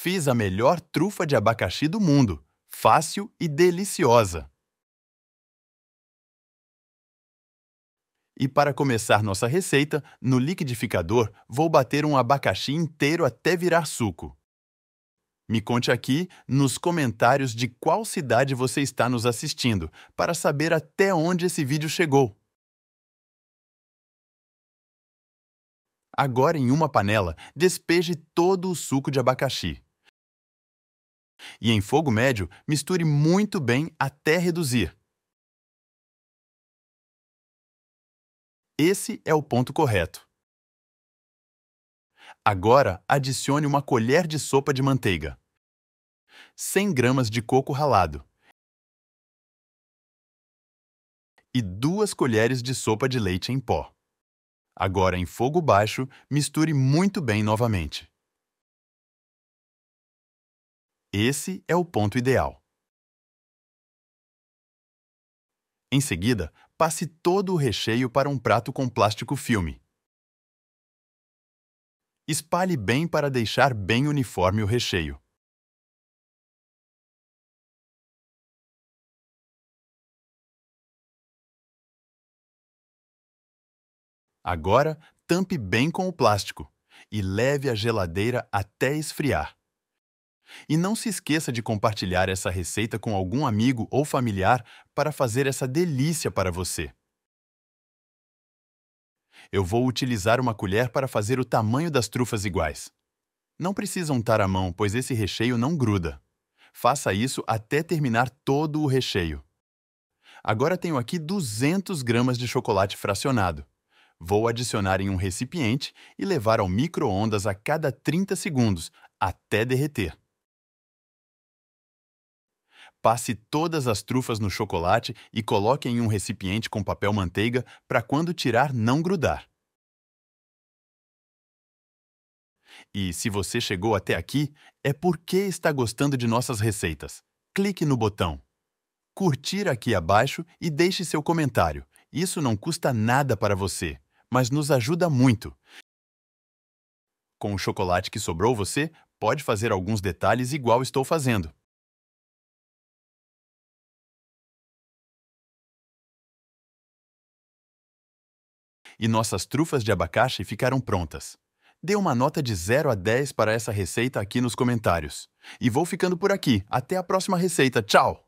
Fiz a melhor trufa de abacaxi do mundo, fácil e deliciosa. E para começar nossa receita, no liquidificador vou bater um abacaxi inteiro até virar suco. Me conte aqui nos comentários de qual cidade você está nos assistindo, para saber até onde esse vídeo chegou. Agora, em uma panela, despeje todo o suco de abacaxi. E em fogo médio, misture muito bem até reduzir. Esse é o ponto correto. Agora, adicione uma colher de sopa de manteiga, 100 gramas de coco ralado e duas colheres de sopa de leite em pó. Agora, em fogo baixo, misture muito bem novamente. Esse é o ponto ideal. Em seguida, passe todo o recheio para um prato com plástico filme. Espalhe bem para deixar bem uniforme o recheio. Agora, tampe bem com o plástico e leve à geladeira até esfriar. E não se esqueça de compartilhar essa receita com algum amigo ou familiar para fazer essa delícia para você. Eu vou utilizar uma colher para fazer o tamanho das trufas iguais. Não precisa untar a mão, pois esse recheio não gruda. Faça isso até terminar todo o recheio. Agora tenho aqui 200 gramas de chocolate fracionado. Vou adicionar em um recipiente e levar ao micro-ondas a cada 30 segundos, até derreter. Passe todas as trufas no chocolate e coloque em um recipiente com papel manteiga para quando tirar não grudar. E se você chegou até aqui, é porque está gostando de nossas receitas. Clique no botão Curtir aqui abaixo e deixe seu comentário. Isso não custa nada para você, mas nos ajuda muito. Com o chocolate que sobrou você, pode fazer alguns detalhes igual estou fazendo. e nossas trufas de abacaxi ficaram prontas. Dê uma nota de 0 a 10 para essa receita aqui nos comentários. E vou ficando por aqui. Até a próxima receita. Tchau!